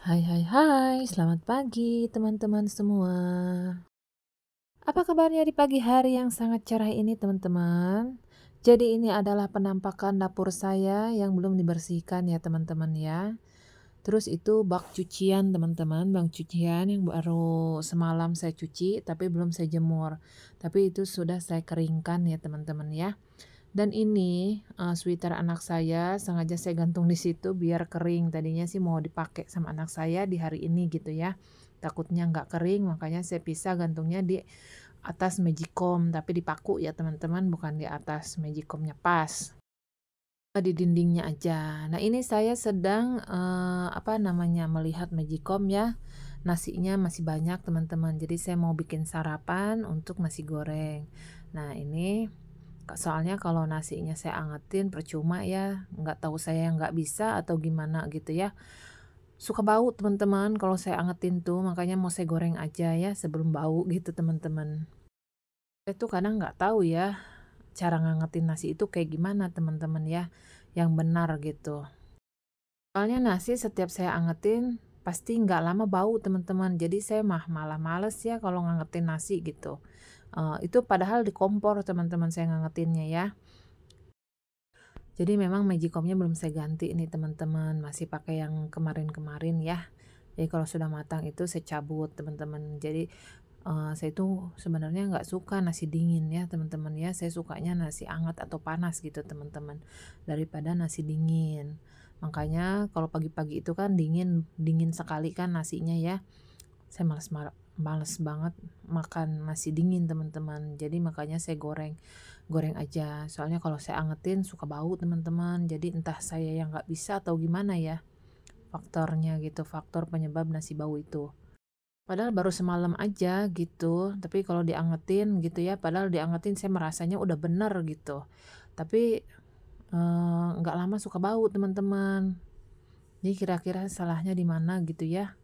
Hai hai hai, selamat pagi teman-teman semua. Apa kabarnya di pagi hari yang sangat cerah ini teman-teman? Jadi ini adalah penampakan dapur saya yang belum dibersihkan ya teman-teman ya. Terus itu bak cucian teman-teman, bak cucian yang baru semalam saya cuci tapi belum saya jemur. Tapi itu sudah saya keringkan ya teman-teman ya. Dan ini uh, sweater anak saya sengaja saya gantung di situ biar kering. Tadinya sih mau dipakai sama anak saya di hari ini gitu ya. Takutnya nggak kering makanya saya pisah gantungnya di atas magicom tapi dipaku ya teman-teman bukan di atas magicomnya pas eh, di dindingnya aja. Nah ini saya sedang uh, apa namanya melihat magicom ya nasinya masih banyak teman-teman. Jadi saya mau bikin sarapan untuk nasi goreng. Nah ini soalnya kalau nasinya saya angetin percuma ya nggak tahu saya nggak bisa atau gimana gitu ya suka bau teman-teman kalau saya angetin tuh makanya mau saya goreng aja ya sebelum bau gitu teman-teman saya tuh kadang nggak tahu ya cara ngangetin nasi itu kayak gimana teman-teman ya yang benar gitu soalnya nasi setiap saya angetin pasti nggak lama bau teman-teman jadi saya mah malah males ya kalau ngangetin nasi gitu Uh, itu padahal di kompor teman-teman saya ngangetinnya ya. Jadi memang magicomnya belum saya ganti ini teman-teman, masih pakai yang kemarin-kemarin ya. Jadi kalau sudah matang itu saya cabut teman-teman. Jadi uh, saya itu sebenarnya nggak suka nasi dingin ya teman-teman ya. Saya sukanya nasi hangat atau panas gitu teman-teman daripada nasi dingin. Makanya kalau pagi-pagi itu kan dingin dingin sekali kan nasinya ya. Saya malas males banget makan nasi dingin teman-teman jadi makanya saya goreng goreng aja soalnya kalau saya angetin suka bau teman-teman jadi entah saya yang nggak bisa atau gimana ya faktornya gitu faktor penyebab nasi bau itu padahal baru semalam aja gitu tapi kalau diangetin gitu ya padahal diangetin saya merasanya udah bener gitu tapi eh, nggak eh, lama suka bau teman-teman jadi kira-kira salahnya di mana gitu ya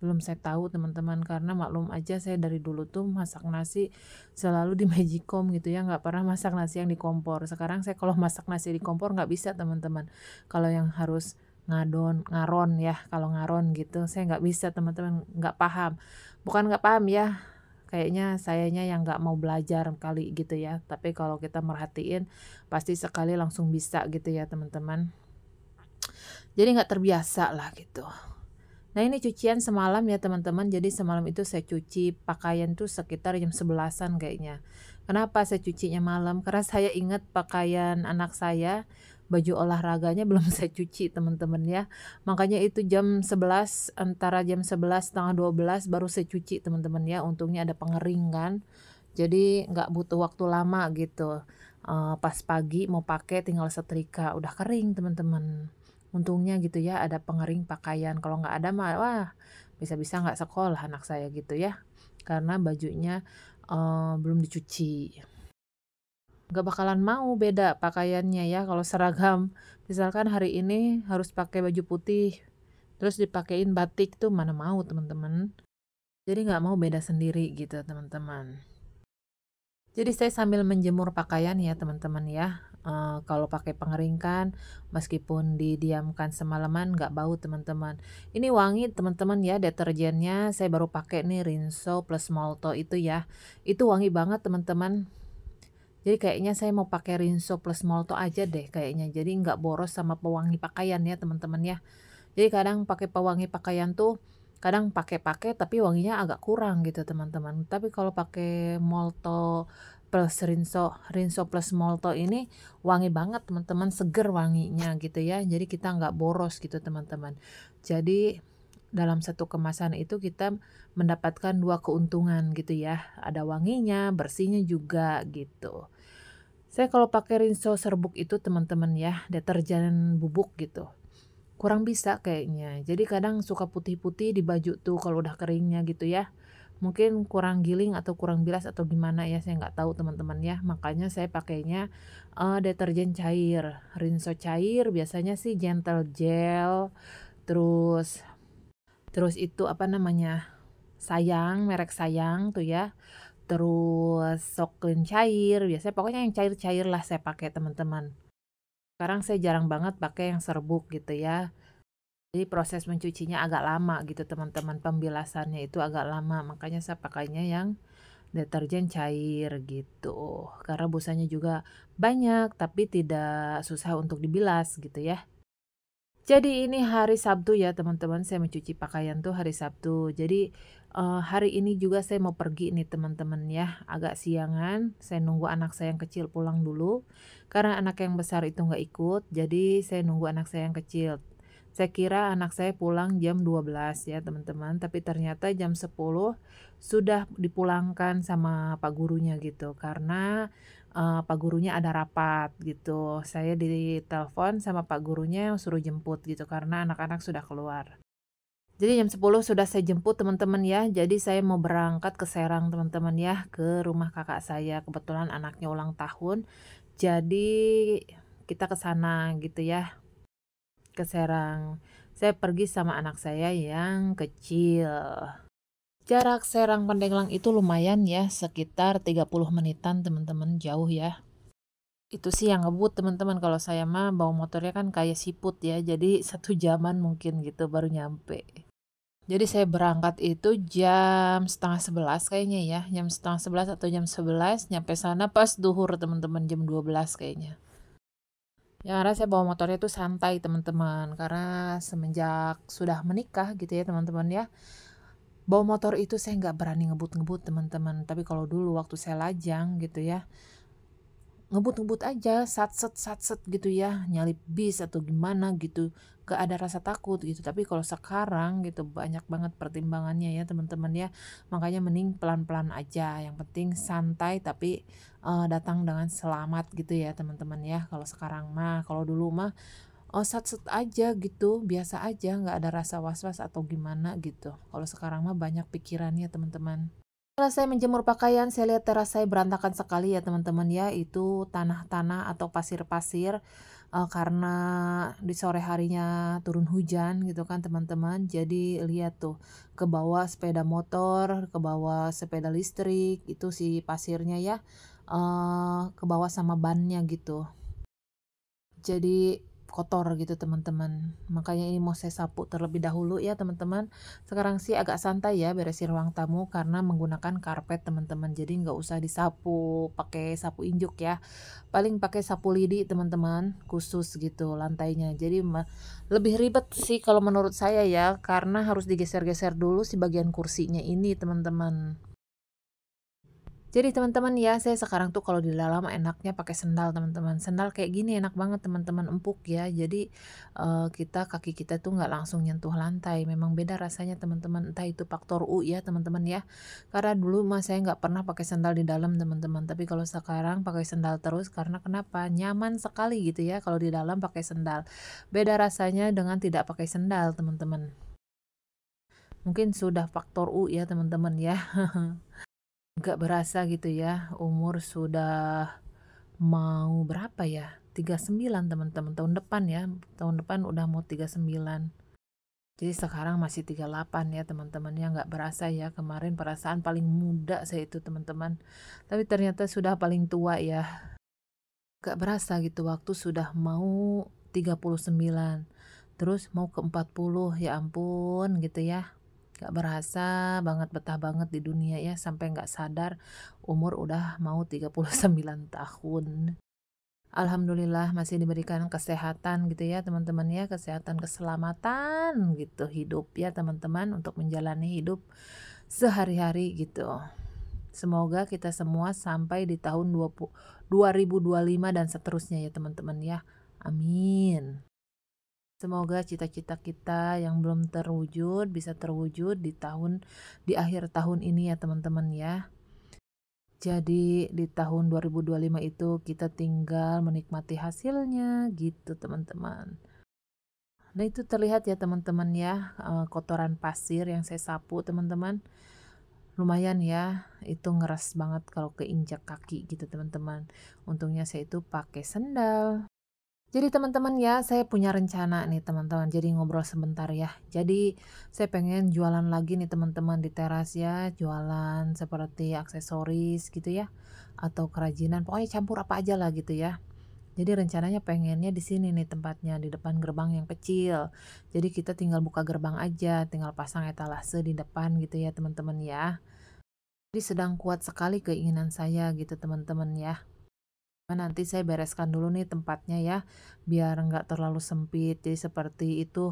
belum saya tahu teman-teman karena maklum aja saya dari dulu tuh masak nasi selalu di magicom gitu ya nggak pernah masak nasi yang di kompor sekarang saya kalau masak nasi di kompor nggak bisa teman-teman kalau yang harus ngadon ngaron ya kalau ngaron gitu saya nggak bisa teman-teman nggak paham bukan nggak paham ya kayaknya sayanya yang nggak mau belajar kali gitu ya tapi kalau kita merhatiin pasti sekali langsung bisa gitu ya teman-teman jadi nggak terbiasa lah gitu Nah ini cucian semalam ya teman-teman Jadi semalam itu saya cuci pakaian tuh sekitar jam sebelasan kayaknya Kenapa saya cucinya malam? Karena saya ingat pakaian anak saya Baju olahraganya belum saya cuci teman-teman ya Makanya itu jam 11 Antara jam 11 setengah 12 baru saya cuci teman-teman ya Untungnya ada pengering kan Jadi nggak butuh waktu lama gitu uh, Pas pagi mau pakai tinggal setrika Udah kering teman-teman untungnya gitu ya ada pengering pakaian kalau nggak ada mah wah bisa-bisa nggak sekolah anak saya gitu ya karena bajunya uh, belum dicuci nggak bakalan mau beda pakaiannya ya kalau seragam misalkan hari ini harus pakai baju putih terus dipakein batik tuh mana mau teman-teman jadi nggak mau beda sendiri gitu teman-teman jadi saya sambil menjemur pakaian ya teman-teman ya Uh, kalau pakai pengeringkan, kan meskipun didiamkan semalaman nggak bau teman-teman ini wangi teman-teman ya deterjennya saya baru pakai nih Rinso plus Molto itu ya itu wangi banget teman-teman jadi kayaknya saya mau pakai Rinso plus Molto aja deh kayaknya jadi nggak boros sama pewangi pakaian ya teman-teman ya jadi kadang pakai pewangi pakaian tuh kadang pakai-pakai tapi wanginya agak kurang gitu teman-teman tapi kalau pakai Molto plus rinso rinso plus molto ini wangi banget teman-teman seger wanginya gitu ya jadi kita nggak boros gitu teman-teman jadi dalam satu kemasan itu kita mendapatkan dua keuntungan gitu ya ada wanginya bersihnya juga gitu saya kalau pakai rinso serbuk itu teman-teman ya deterjen bubuk gitu kurang bisa kayaknya jadi kadang suka putih-putih di baju tuh kalau udah keringnya gitu ya mungkin kurang giling atau kurang bilas atau gimana ya saya nggak tahu teman-teman ya makanya saya pakainya uh, deterjen cair rinso cair biasanya sih gentle gel terus terus itu apa namanya sayang merek sayang tuh ya terus soklin cair biasanya pokoknya yang cair-cair lah saya pakai teman-teman sekarang saya jarang banget pakai yang serbuk gitu ya jadi proses mencucinya agak lama gitu teman-teman, pembilasannya itu agak lama, makanya saya pakainya yang deterjen cair gitu. Karena busanya juga banyak tapi tidak susah untuk dibilas gitu ya. Jadi ini hari Sabtu ya teman-teman, saya mencuci pakaian tuh hari Sabtu. Jadi uh, hari ini juga saya mau pergi nih teman-teman ya, agak siangan. Saya nunggu anak saya yang kecil pulang dulu, karena anak yang besar itu nggak ikut. Jadi saya nunggu anak saya yang kecil saya kira anak saya pulang jam 12 ya teman-teman, tapi ternyata jam 10 sudah dipulangkan sama pak gurunya gitu karena uh, pak gurunya ada rapat gitu. Saya ditelepon sama pak gurunya yang suruh jemput gitu karena anak-anak sudah keluar. Jadi jam 10 sudah saya jemput teman-teman ya. Jadi saya mau berangkat ke Serang teman-teman ya ke rumah kakak saya. Kebetulan anaknya ulang tahun. Jadi kita ke sana gitu ya ke Serang. Saya pergi sama anak saya yang kecil. Jarak Serang Pandeglang itu lumayan ya, sekitar 30 menitan teman-teman jauh ya. Itu sih yang ngebut teman-teman kalau saya mah bawa motornya kan kayak siput ya, jadi satu jaman mungkin gitu baru nyampe. Jadi saya berangkat itu jam setengah sebelas kayaknya ya, jam setengah sebelas atau jam sebelas nyampe sana pas duhur teman-teman jam dua belas kayaknya. Ya karena saya bawa motornya itu santai teman-teman karena semenjak sudah menikah gitu ya teman-teman ya bawa motor itu saya nggak berani ngebut-ngebut teman-teman tapi kalau dulu waktu saya lajang gitu ya ngebut-ngebut aja satset satset gitu ya nyalip bis atau gimana gitu gak ada rasa takut gitu tapi kalau sekarang gitu banyak banget pertimbangannya ya teman-teman ya makanya mending pelan-pelan aja yang penting santai tapi uh, datang dengan selamat gitu ya teman-teman ya kalau sekarang mah kalau dulu mah oh sat-set aja gitu biasa aja gak ada rasa was-was atau gimana gitu kalau sekarang mah banyak pikirannya teman-teman setelah saya menjemur pakaian, saya lihat teras saya berantakan sekali ya teman-teman ya. Itu tanah-tanah atau pasir-pasir uh, karena di sore harinya turun hujan gitu kan teman-teman. Jadi lihat tuh ke bawah sepeda motor, ke bawah sepeda listrik, itu si pasirnya ya. Uh, ke bawah sama bannya gitu. Jadi kotor gitu teman-teman makanya ini mau saya sapu terlebih dahulu ya teman-teman sekarang sih agak santai ya beresin ruang tamu karena menggunakan karpet teman-teman jadi nggak usah disapu pakai sapu injuk ya paling pakai sapu lidi teman-teman khusus gitu lantainya jadi lebih ribet sih kalau menurut saya ya karena harus digeser-geser dulu si bagian kursinya ini teman-teman jadi teman-teman ya, saya sekarang tuh kalau di dalam enaknya pakai sendal teman-teman. Sendal kayak gini enak banget teman-teman, empuk ya. Jadi uh, kita kaki kita tuh nggak langsung nyentuh lantai. Memang beda rasanya teman-teman. Entah itu faktor U ya teman-teman ya. Karena dulu mas saya nggak pernah pakai sendal di dalam teman-teman. Tapi kalau sekarang pakai sendal terus karena kenapa? Nyaman sekali gitu ya kalau di dalam pakai sendal. Beda rasanya dengan tidak pakai sendal teman-teman. Mungkin sudah faktor U ya teman-teman ya. Nggak berasa gitu ya, umur sudah mau berapa ya, 39 teman-teman, tahun depan ya, tahun depan udah mau 39. Jadi sekarang masih 38 ya teman-teman ya nggak berasa ya kemarin perasaan paling muda saya itu teman-teman tapi ternyata sudah paling tua ya nggak berasa gitu waktu sudah mau 39 terus mau ke 40 ya ampun gitu ya Gak berasa banget betah banget di dunia ya sampai gak sadar umur udah mau 39 tahun. Alhamdulillah masih diberikan kesehatan gitu ya teman-teman ya kesehatan keselamatan gitu hidup ya teman-teman untuk menjalani hidup sehari-hari gitu. Semoga kita semua sampai di tahun 20, 2025 dan seterusnya ya teman-teman ya. Amin. Semoga cita-cita kita yang belum terwujud bisa terwujud di tahun di akhir tahun ini ya teman-teman ya. Jadi di tahun 2025 itu kita tinggal menikmati hasilnya gitu teman-teman. Nah itu terlihat ya teman-teman ya eh, kotoran pasir yang saya sapu teman-teman. Lumayan ya, itu ngeras banget kalau keinjak kaki gitu teman-teman. Untungnya saya itu pakai sendal. Jadi teman-teman ya, saya punya rencana nih teman-teman. Jadi ngobrol sebentar ya. Jadi saya pengen jualan lagi nih teman-teman di teras ya, jualan seperti aksesoris gitu ya atau kerajinan. Pokoknya campur apa aja lah gitu ya. Jadi rencananya pengennya di sini nih tempatnya di depan gerbang yang kecil. Jadi kita tinggal buka gerbang aja, tinggal pasang etalase di depan gitu ya teman-teman ya. Jadi sedang kuat sekali keinginan saya gitu teman-teman ya. Nah, nanti saya bereskan dulu nih tempatnya ya biar nggak terlalu sempit jadi seperti itu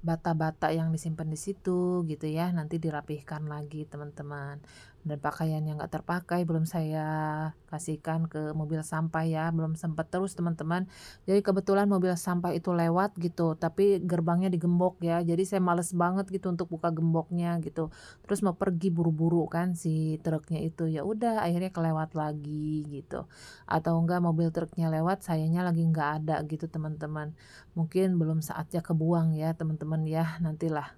bata-bata yang disimpan di situ gitu ya nanti dirapihkan lagi teman-teman dan pakaian yang gak terpakai belum saya kasihkan ke mobil sampah ya belum sempat terus teman-teman jadi kebetulan mobil sampah itu lewat gitu tapi gerbangnya digembok ya jadi saya males banget gitu untuk buka gemboknya gitu terus mau pergi buru-buru kan si truknya itu ya udah akhirnya kelewat lagi gitu atau enggak mobil truknya lewat sayanya lagi nggak ada gitu teman-teman mungkin belum saatnya kebuang ya teman-teman ya nantilah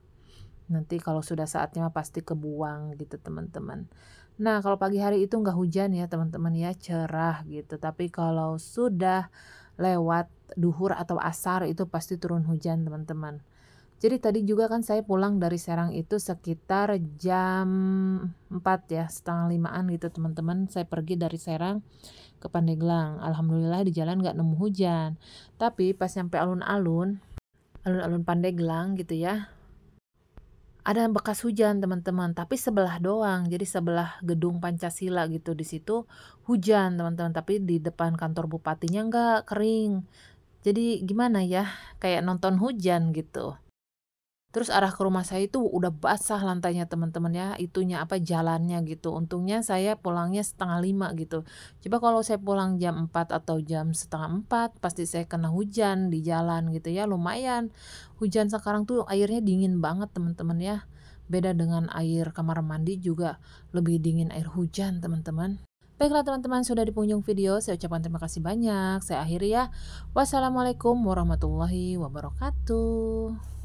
Nanti kalau sudah saatnya pasti kebuang gitu teman-teman. Nah kalau pagi hari itu nggak hujan ya teman-teman ya cerah gitu. Tapi kalau sudah lewat duhur atau asar itu pasti turun hujan teman-teman. Jadi tadi juga kan saya pulang dari Serang itu sekitar jam 4 ya, setengah limaan gitu teman-teman. Saya pergi dari Serang ke Pandeglang. Alhamdulillah di jalan nggak nemu hujan. Tapi pas sampai alun-alun, alun-alun Pandeglang gitu ya, ada bekas hujan teman-teman tapi sebelah doang jadi sebelah gedung Pancasila gitu di situ hujan teman-teman tapi di depan kantor bupatinya nggak kering jadi gimana ya kayak nonton hujan gitu Terus arah ke rumah saya itu udah basah lantainya teman-teman ya, itunya apa jalannya gitu. Untungnya saya pulangnya setengah lima gitu. Coba kalau saya pulang jam empat atau jam setengah empat, pasti saya kena hujan di jalan gitu ya, lumayan. Hujan sekarang tuh airnya dingin banget teman-teman ya. Beda dengan air kamar mandi juga lebih dingin air hujan teman-teman. Baiklah teman-teman sudah di video, saya ucapkan terima kasih banyak. Saya akhiri ya. Wassalamualaikum warahmatullahi wabarakatuh.